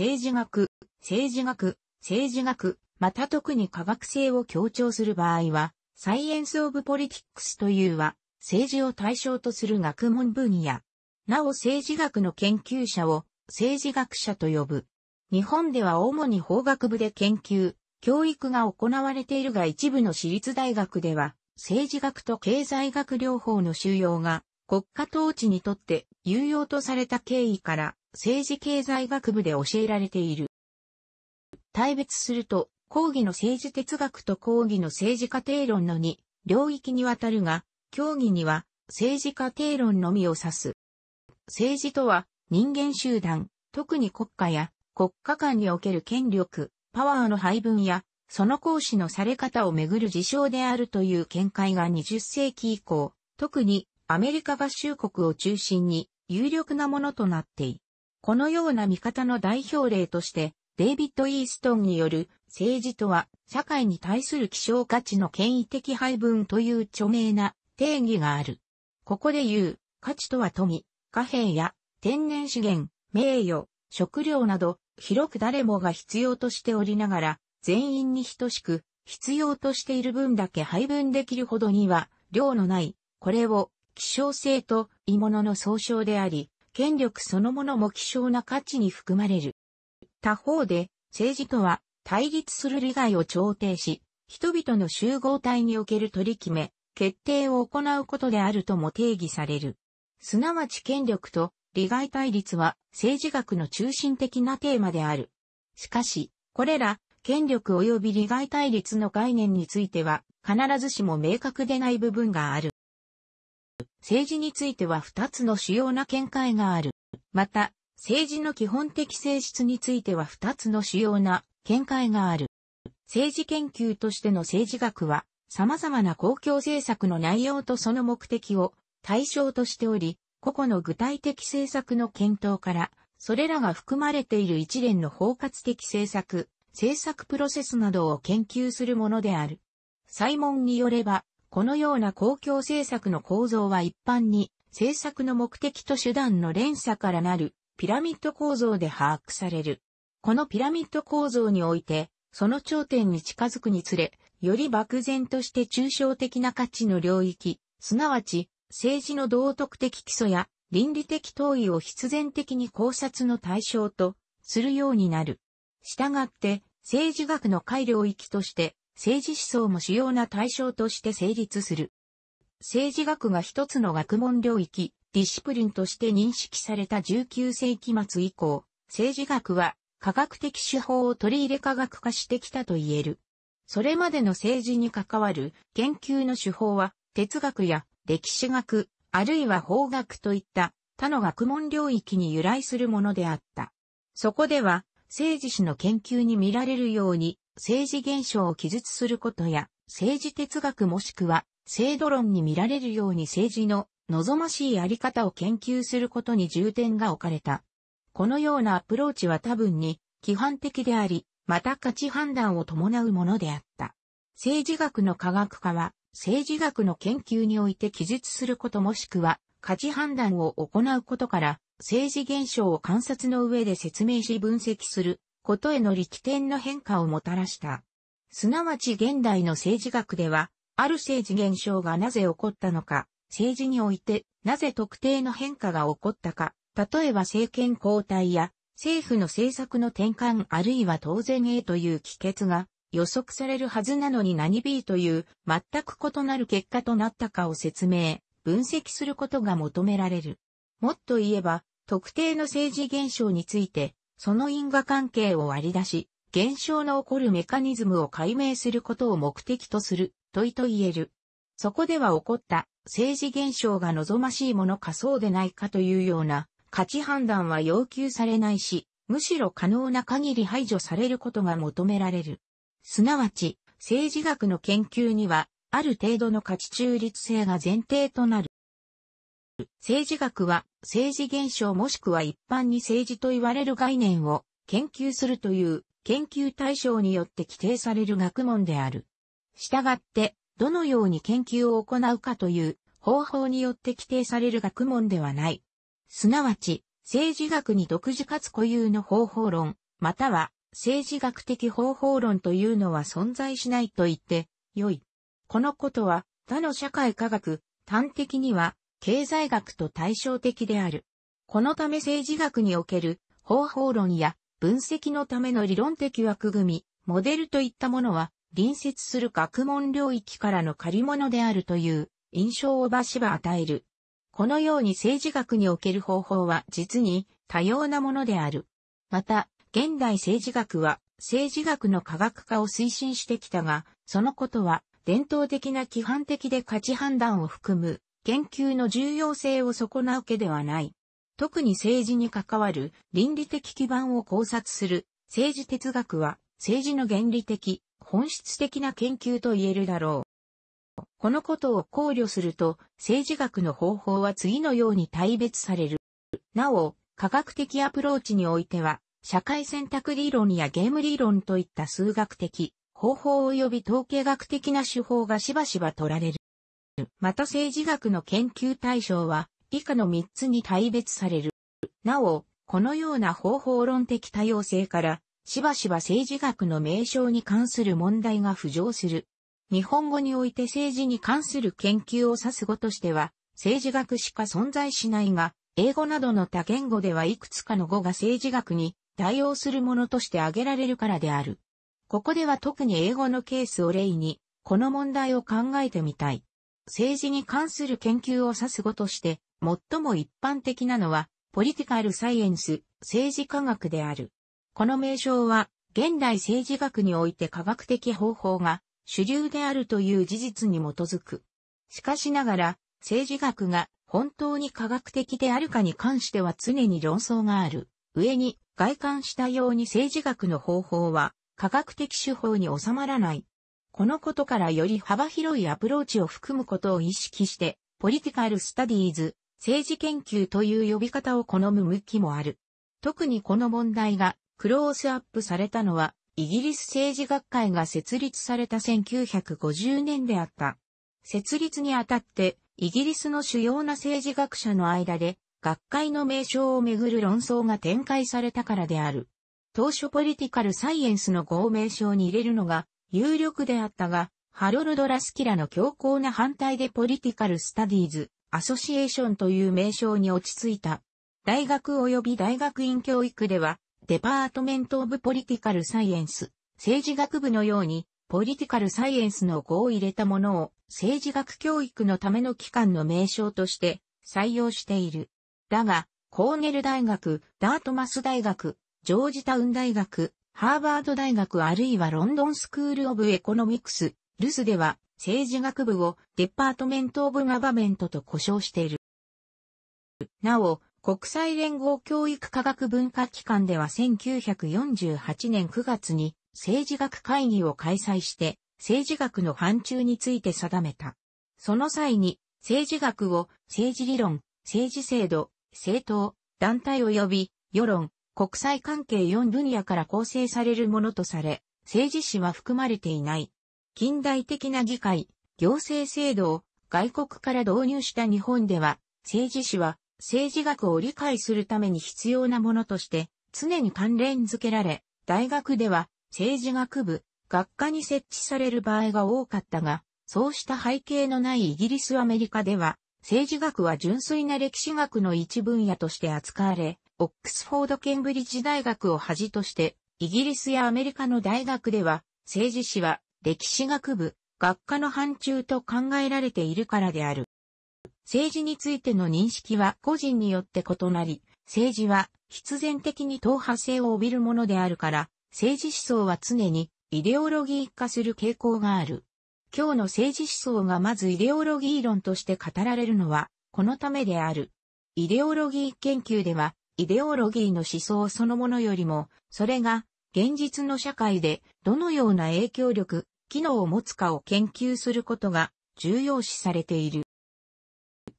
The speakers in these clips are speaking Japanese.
政治学、政治学、政治学、また特に科学性を強調する場合は、サイエンス・オブ・ポリティックスというは、政治を対象とする学問分野。なお政治学の研究者を政治学者と呼ぶ。日本では主に法学部で研究、教育が行われているが一部の私立大学では、政治学と経済学両方の収容が国家統治にとって有用とされた経緯から、政治経済学部で教えられている。大別すると、講義の政治哲学と講義の政治家庭論の2、領域にわたるが、競技には政治家庭論のみを指す。政治とは人間集団、特に国家や国家間における権力、パワーの配分や、その行使のされ方をめぐる事象であるという見解が20世紀以降、特にアメリカ合衆国を中心に有力なものとなっていこのような見方の代表例として、デイビッド・イーストンによる政治とは社会に対する希少価値の権威的配分という著名な定義がある。ここで言う価値とは富、貨幣や天然資源、名誉、食料など広く誰もが必要としておりながら全員に等しく必要としている分だけ配分できるほどには量のない、これを希少性と鋳物の総称であり、権力そのものも希少な価値に含まれる。他方で、政治とは対立する利害を調停し、人々の集合体における取り決め、決定を行うことであるとも定義される。すなわち権力と利害対立は政治学の中心的なテーマである。しかし、これら権力及び利害対立の概念については必ずしも明確でない部分がある。政治については二つの主要な見解がある。また、政治の基本的性質については二つの主要な見解がある。政治研究としての政治学は、様々な公共政策の内容とその目的を対象としており、個々の具体的政策の検討から、それらが含まれている一連の包括的政策、政策プロセスなどを研究するものである。サイモンによれば、このような公共政策の構造は一般に政策の目的と手段の連鎖からなるピラミッド構造で把握される。このピラミッド構造において、その頂点に近づくにつれ、より漠然として抽象的な価値の領域、すなわち政治の道徳的基礎や倫理的統位を必然的に考察の対象とするようになる。したがって、政治学の解領域として、政治思想も主要な対象として成立する。政治学が一つの学問領域、ディシプリンとして認識された19世紀末以降、政治学は科学的手法を取り入れ科学化してきたと言える。それまでの政治に関わる研究の手法は哲学や歴史学、あるいは法学といった他の学問領域に由来するものであった。そこでは政治史の研究に見られるように政治現象を記述することや、政治哲学もしくは、制度論に見られるように政治の望ましいあり方を研究することに重点が置かれた。このようなアプローチは多分に、規範的であり、また価値判断を伴うものであった。政治学の科学家は、政治学の研究において記述することもしくは、価値判断を行うことから、政治現象を観察の上で説明し分析することへの力点の変化をもたらした。すなわち現代の政治学では、ある政治現象がなぜ起こったのか、政治においてなぜ特定の変化が起こったか、例えば政権交代や政府の政策の転換あるいは当然 A という帰結が予測されるはずなのに何 B という全く異なる結果となったかを説明、分析することが求められる。もっと言えば、特定の政治現象についてその因果関係を割り出し、現象の起こるメカニズムを解明することを目的とする、問いと言える。そこでは起こった政治現象が望ましいものかそうでないかというような価値判断は要求されないし、むしろ可能な限り排除されることが求められる。すなわち、政治学の研究には、ある程度の価値中立性が前提となる。政治学は政治現象もしくは一般に政治と言われる概念を研究するという研究対象によって規定される学問である。したがって、どのように研究を行うかという方法によって規定される学問ではない。すなわち、政治学に独自かつ固有の方法論、または政治学的方法論というのは存在しないと言って良い。このことは他の社会科学、端的には経済学と対照的である。このため政治学における方法論や分析のための理論的枠組み、モデルといったものは、隣接する学問領域からの借り物であるという印象をばしば与える。このように政治学における方法は実に多様なものである。また、現代政治学は政治学の科学化を推進してきたが、そのことは伝統的な規範的で価値判断を含む研究の重要性を損なうけではない。特に政治に関わる倫理的基盤を考察する政治哲学は政治の原理的、本質的な研究と言えるだろう。このことを考慮すると政治学の方法は次のように大別される。なお、科学的アプローチにおいては社会選択理論やゲーム理論といった数学的、方法及び統計学的な手法がしばしば取られる。また政治学の研究対象は以下の3つに大別される。なお、このような方法論的多様性から、しばしば政治学の名称に関する問題が浮上する。日本語において政治に関する研究を指す語としては、政治学しか存在しないが、英語などの多言語ではいくつかの語が政治学に代用するものとして挙げられるからである。ここでは特に英語のケースを例に、この問題を考えてみたい。政治に関する研究を指す語として、最も一般的なのは、ポリティカルサイエンス、政治科学である。この名称は、現代政治学において科学的方法が主流であるという事実に基づく。しかしながら、政治学が本当に科学的であるかに関しては常に論争がある。上に、外観したように政治学の方法は科学的手法に収まらないこのことからより幅広いアプローチを含むことを意識して、ポリティカルスタディーズ、政治研究という呼び方を好む向きもある。特にこの問題がクロースアップされたのは、イギリス政治学会が設立された1950年であった。設立にあたって、イギリスの主要な政治学者の間で、学会の名称をめぐる論争が展開されたからである。当初ポリティカルサイエンスの合名称に入れるのが有力であったが、ハロルド・ラスキラの強硬な反対でポリティカル・スタディーズ、アソシエーションという名称に落ち着いた。大学及び大学院教育では、デパートメント・オブ・ポリティカル・サイエンス、政治学部のように、ポリティカル・サイエンスの語を入れたものを、政治学教育のための機関の名称として採用している。だが、コーネル大学、ダートマス大学、ジョージタウン大学、ハーバード大学あるいはロンドンスクール・オブ・エコノミクス、ルスでは政治学部をデパートメント・オブ・ガバメントと呼称している。なお、国際連合教育科学文化機関では1948年9月に政治学会議を開催して政治学の範疇について定めた。その際に政治学を政治理論、政治制度、政党、団体及び世論、国際関係4分野から構成されるものとされ、政治史は含まれていない。近代的な議会、行政制度を外国から導入した日本では、政治史は政治学を理解するために必要なものとして常に関連づけられ、大学では政治学部、学科に設置される場合が多かったが、そうした背景のないイギリスアメリカでは、政治学は純粋な歴史学の一分野として扱われ、オックスフォード・ケンブリッジ大学を恥として、イギリスやアメリカの大学では、政治史は歴史学部、学科の範疇と考えられているからである。政治についての認識は個人によって異なり、政治は必然的に党派性を帯びるものであるから、政治思想は常にイデオロギー化する傾向がある。今日の政治思想がまずイデオロギー論として語られるのは、このためである。イデオロギー研究では、イデオロギーの思想そのものよりも、それが現実の社会でどのような影響力、機能を持つかを研究することが重要視されている。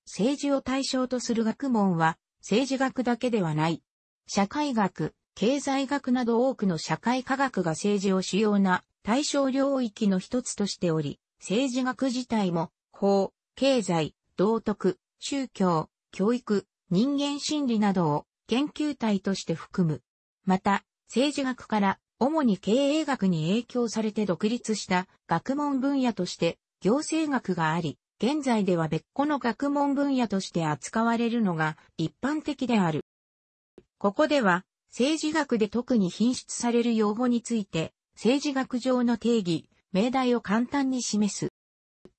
政治を対象とする学問は政治学だけではない。社会学、経済学など多くの社会科学が政治を主要な対象領域の一つとしており、政治学自体も法、経済、道徳、宗教、教育、人間心理などを研究体として含む。また、政治学から主に経営学に影響されて独立した学問分野として行政学があり、現在では別個の学問分野として扱われるのが一般的である。ここでは政治学で特に品質される用語について政治学上の定義、命題を簡単に示す。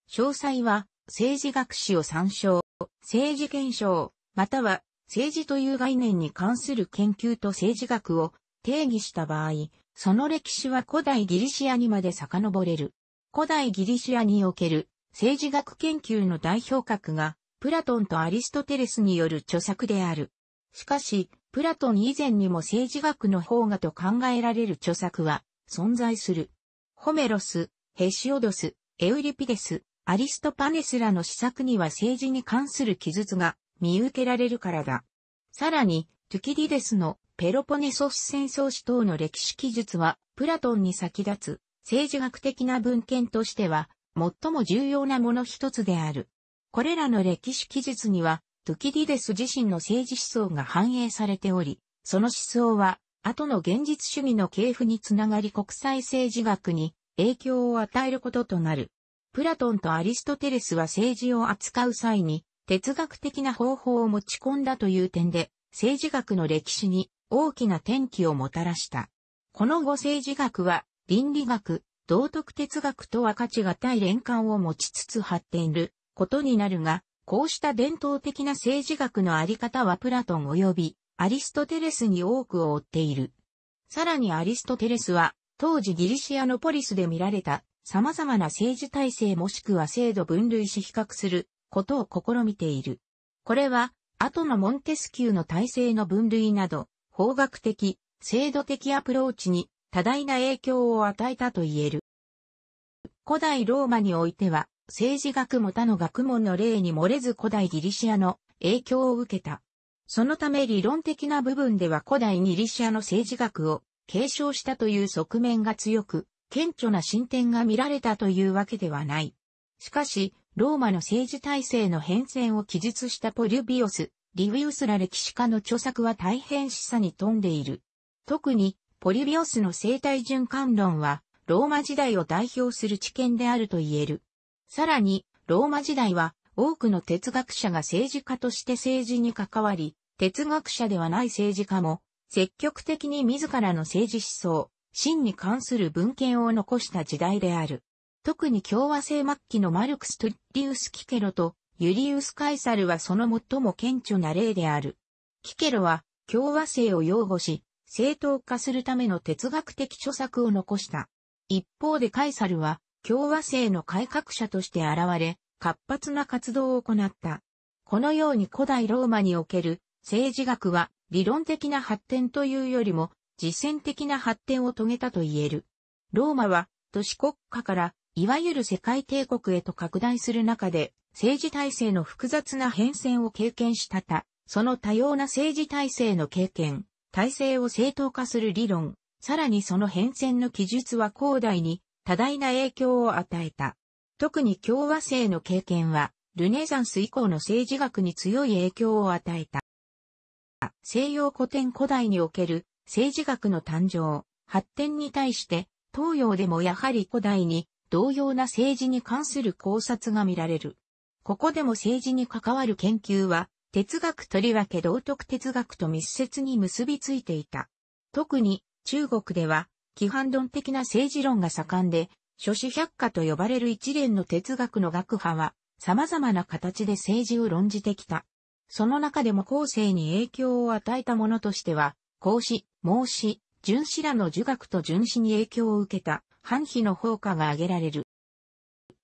詳細は政治学史を参照、政治検証、または政治という概念に関する研究と政治学を定義した場合、その歴史は古代ギリシアにまで遡れる。古代ギリシアにおける政治学研究の代表格がプラトンとアリストテレスによる著作である。しかし、プラトン以前にも政治学の方がと考えられる著作は存在する。ホメロス、ヘシオドス、エウリピデス、アリストパネスらの施策には政治に関する記述が見受けられるからだ。さらに、トゥキディデスのペロポネソス戦争史等の歴史記述は、プラトンに先立つ政治学的な文献としては、最も重要なもの一つである。これらの歴史記述には、トゥキディデス自身の政治思想が反映されており、その思想は、後の現実主義の系譜につながり国際政治学に影響を与えることとなる。プラトンとアリストテレスは政治を扱う際に、哲学的な方法を持ち込んだという点で、政治学の歴史に大きな転機をもたらした。この後政治学は、倫理学、道徳哲学とは価値が対連関を持ちつつ発展ることになるが、こうした伝統的な政治学のあり方はプラトン及びアリストテレスに多くを追っている。さらにアリストテレスは、当時ギリシアのポリスで見られた様々な政治体制もしくは制度分類し比較することを試みている。これは、後のモンテスキューの体制の分類など、法学的、制度的アプローチに多大な影響を与えたと言える。古代ローマにおいては、政治学も他の学問の例に漏れず古代ギリシアの影響を受けた。そのため理論的な部分では古代ギリシアの政治学を継承したという側面が強く、顕著な進展が見られたというわけではない。しかし、ローマの政治体制の変遷を記述したポリュビオス、リィウスら歴史家の著作は大変示唆に富んでいる。特に、ポリビオスの生態循環論は、ローマ時代を代表する知見であると言える。さらに、ローマ時代は、多くの哲学者が政治家として政治に関わり、哲学者ではない政治家も、積極的に自らの政治思想、真に関する文献を残した時代である。特に共和制末期のマルクス・トゥッリウス・キケロとユリウス・カイサルはその最も顕著な例である。キケロは共和制を擁護し、正当化するための哲学的著作を残した。一方でカイサルは共和制の改革者として現れ、活発な活動を行った。このように古代ローマにおける政治学は理論的な発展というよりも実践的な発展を遂げたと言える。ローマは都市国家からいわゆる世界帝国へと拡大する中で、政治体制の複雑な変遷を経験したた、その多様な政治体制の経験、体制を正当化する理論、さらにその変遷の記述は広大に多大な影響を与えた。特に共和制の経験は、ルネザンス以降の政治学に強い影響を与えた。西洋古典古代における政治学の誕生、発展に対して、東洋でもやはり古代に同様な政治に関する考察が見られる。ここでも政治に関わる研究は、哲学とりわけ道徳哲学と密接に結びついていた。特に中国では、規範論的な政治論が盛んで、諸子百科と呼ばれる一連の哲学の学派は、様々な形で政治を論じてきた。その中でも後世に影響を与えたものとしては、孔子、孟子、荀子らの儒学と荀子に影響を受けた反比の効果が挙げられる。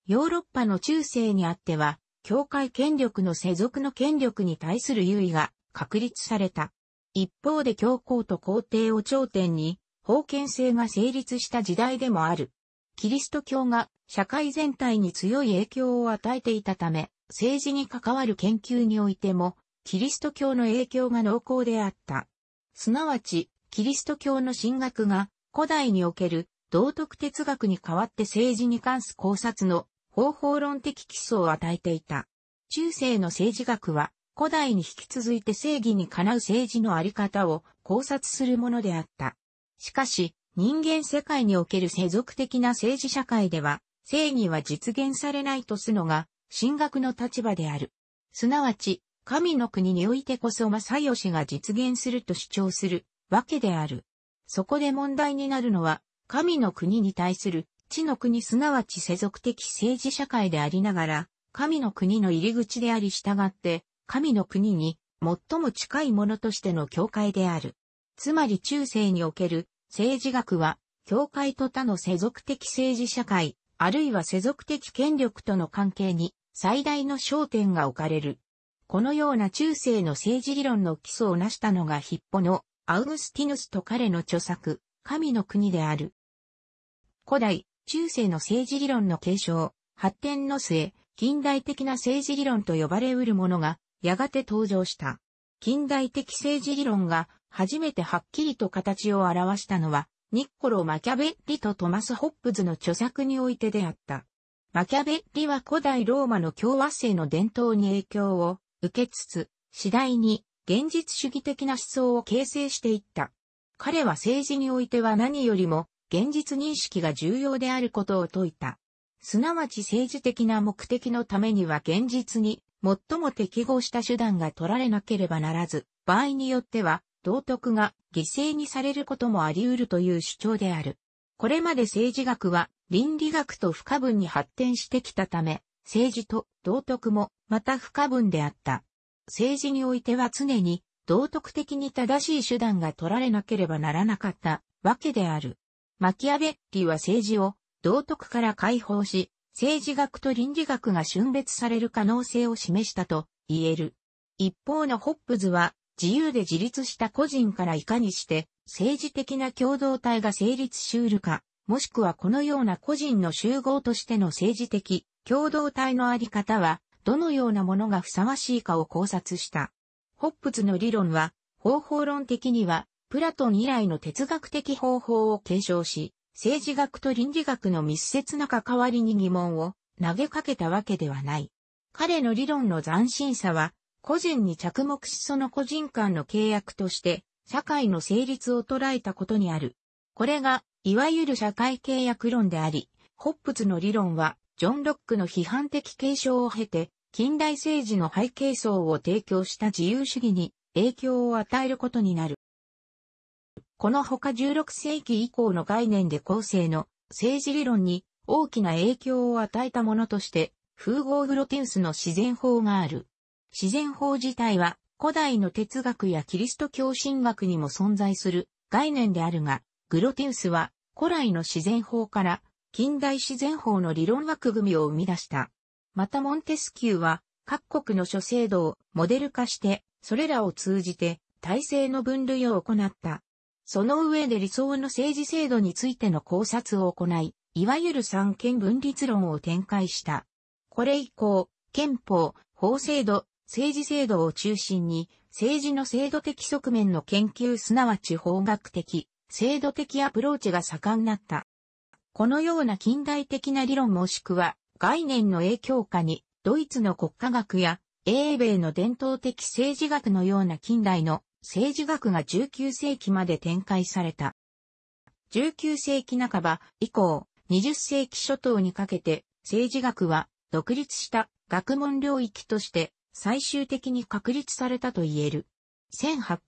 ヨーロッパの中世にあっては、教会権力の世俗の権力に対する優位が確立された。一方で教皇と皇帝を頂点に、封建制が成立した時代でもある。キリスト教が社会全体に強い影響を与えていたため、政治に関わる研究においても、キリスト教の影響が濃厚であった。すなわち、キリスト教の神学が古代における道徳哲学に代わって政治に関す考察の方法論的基礎を与えていた。中世の政治学は古代に引き続いて正義にかなう政治のあり方を考察するものであった。しかし、人間世界における世俗的な政治社会では、正義は実現されないとすのが、神学の立場である。すなわち、神の国においてこそ正義が実現すると主張するわけである。そこで問題になるのは、神の国に対する、地の国すなわち世俗的政治社会でありながら、神の国の入り口であり従って、神の国に最も近いものとしての教会である。つまり中世における政治学は、教会と他の世俗的政治社会、あるいは世俗的権力との関係に最大の焦点が置かれる。このような中世の政治理論の基礎を成したのがヒッポのアウグスティヌスと彼の著作、神の国である。古代、中世の政治理論の継承、発展の末、近代的な政治理論と呼ばれうるものが、やがて登場した。近代的政治理論が、初めてはっきりと形を表したのは、ニッコロ・マキャベッリとトマス・ホップズの著作においてであった。マキャベッリは古代ローマの共和制の伝統に影響を受けつつ、次第に現実主義的な思想を形成していった。彼は政治においては何よりも現実認識が重要であることを説いた。すなわち政治的な目的のためには現実に最も適合した手段が取られなければならず、場合によっては道徳が犠牲にされることもあり得るという主張である。これまで政治学は倫理学と不可分に発展してきたため、政治と道徳もまた不可分であった。政治においては常に道徳的に正しい手段が取られなければならなかったわけである。マキアベッリは政治を道徳から解放し、政治学と倫理学が春別される可能性を示したと言える。一方のホップズは、自由で自立した個人からいかにして政治的な共同体が成立しうるか、もしくはこのような個人の集合としての政治的共同体のあり方は、どのようなものがふさわしいかを考察した。ホップズの理論は、方法論的にはプラトン以来の哲学的方法を継承し、政治学と倫理学の密接な関わりに疑問を投げかけたわけではない。彼の理論の斬新さは、個人に着目しその個人間の契約として、社会の成立を捉えたことにある。これが、いわゆる社会契約論であり、ホップズの理論は、ジョン・ロックの批判的継承を経て、近代政治の背景層を提供した自由主義に影響を与えることになる。このほか16世紀以降の概念で構成の政治理論に大きな影響を与えたものとして、風合グロティウスの自然法がある。自然法自体は古代の哲学やキリスト教神学にも存在する概念であるが、グロティウスは古来の自然法から近代自然法の理論枠組みを生み出した。またモンテスキューは各国の諸制度をモデル化して、それらを通じて体制の分類を行った。その上で理想の政治制度についての考察を行い、いわゆる三権分立論を展開した。これ以降、憲法、法制度、政治制度を中心に、政治の制度的側面の研究すなわち法学的、制度的アプローチが盛んなった。このような近代的な理論もしくは、概念の影響下に、ドイツの国家学や、英米の伝統的政治学のような近代の政治学が19世紀まで展開された。19世紀半ば以降、20世紀初頭にかけて政治学は独立した学問領域として最終的に確立されたと言える。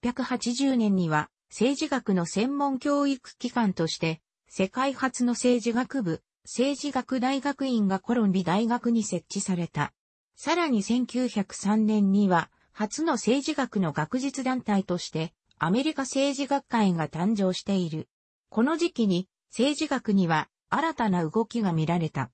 1880年には政治学の専門教育機関として世界初の政治学部、政治学大学院がコロンビ大学に設置された。さらに1903年には初の政治学の学術団体として、アメリカ政治学会が誕生している。この時期に、政治学には新たな動きが見られた。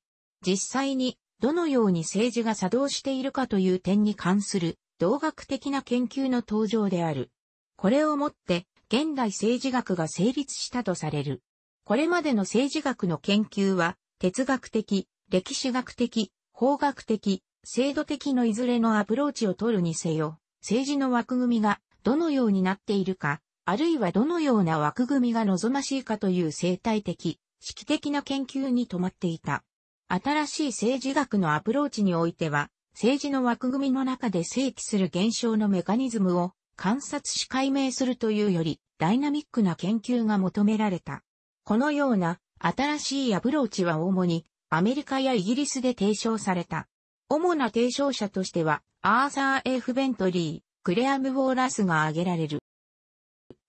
実際に、どのように政治が作動しているかという点に関する、同学的な研究の登場である。これをもって、現代政治学が成立したとされる。これまでの政治学の研究は、哲学的、歴史学的、法学的、制度的のいずれのアプローチを取るにせよ、政治の枠組みがどのようになっているか、あるいはどのような枠組みが望ましいかという生態的、式的な研究に止まっていた。新しい政治学のアプローチにおいては、政治の枠組みの中で正規する現象のメカニズムを観察し解明するというよりダイナミックな研究が求められた。このような新しいアプローチは主にアメリカやイギリスで提唱された。主な提唱者としては、アーサー・ F・ ベントリー、クレアム・ウォーラスが挙げられる。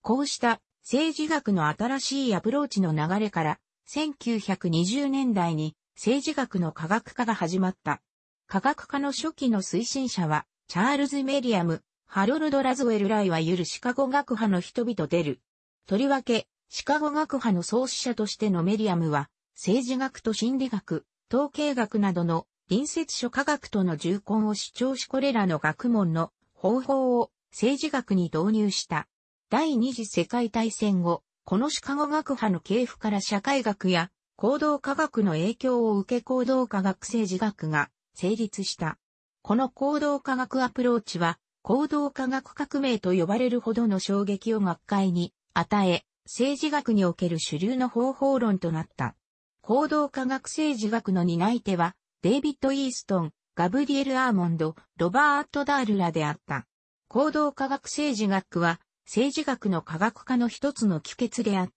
こうした政治学の新しいアプローチの流れから、1920年代に政治学の科学化が始まった。科学化の初期の推進者は、チャールズ・メリアム、ハロルド・ラズウェル・ライはゆるシカゴ学派の人々出る。とりわけ、シカゴ学派の創始者としてのメリアムは、政治学と心理学、統計学などの隣接諸科学との重根を主張しこれらの学問の方法を政治学に導入した。第二次世界大戦後、このシカゴ学派の系譜から社会学や行動科学の影響を受け行動科学政治学が成立した。この行動科学アプローチは行動科学革命と呼ばれるほどの衝撃を学会に与え、政治学における主流の方法論となった。行動科学政治学の担い手はデイビッド・イーストン、ガブリエル・アーモンド、ロバート・ダールらであった。行動科学政治学は、政治学の科学科の一つの帰結であっ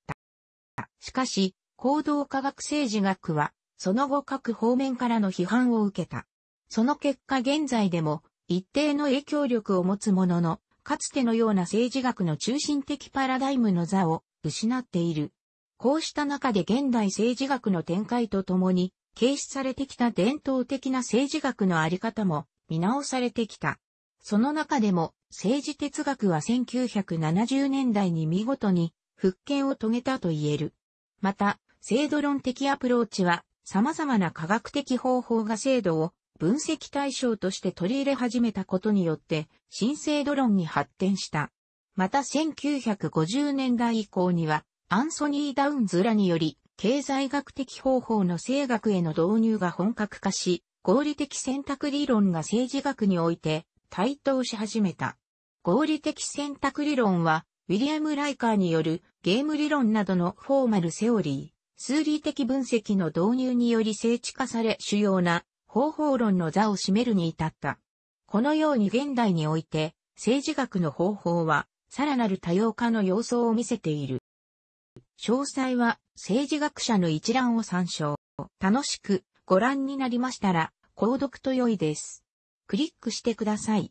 た。しかし、行動科学政治学は、その後各方面からの批判を受けた。その結果現在でも、一定の影響力を持つものの、かつてのような政治学の中心的パラダイムの座を失っている。こうした中で現代政治学の展開とともに、軽視されてきた伝統的な政治学のあり方も見直されてきた。その中でも政治哲学は1970年代に見事に復権を遂げたと言える。また、制度論的アプローチは様々な科学的方法が制度を分析対象として取り入れ始めたことによって新制度論に発展した。また1950年代以降にはアンソニー・ダウンズらにより経済学的方法の性学への導入が本格化し、合理的選択理論が政治学において台頭し始めた。合理的選択理論は、ウィリアム・ライカーによるゲーム理論などのフォーマルセオリー、数理的分析の導入により聖地化され主要な方法論の座を占めるに至った。このように現代において、政治学の方法は、さらなる多様化の様相を見せている。詳細は政治学者の一覧を参照。楽しくご覧になりましたら、購読と良いです。クリックしてください。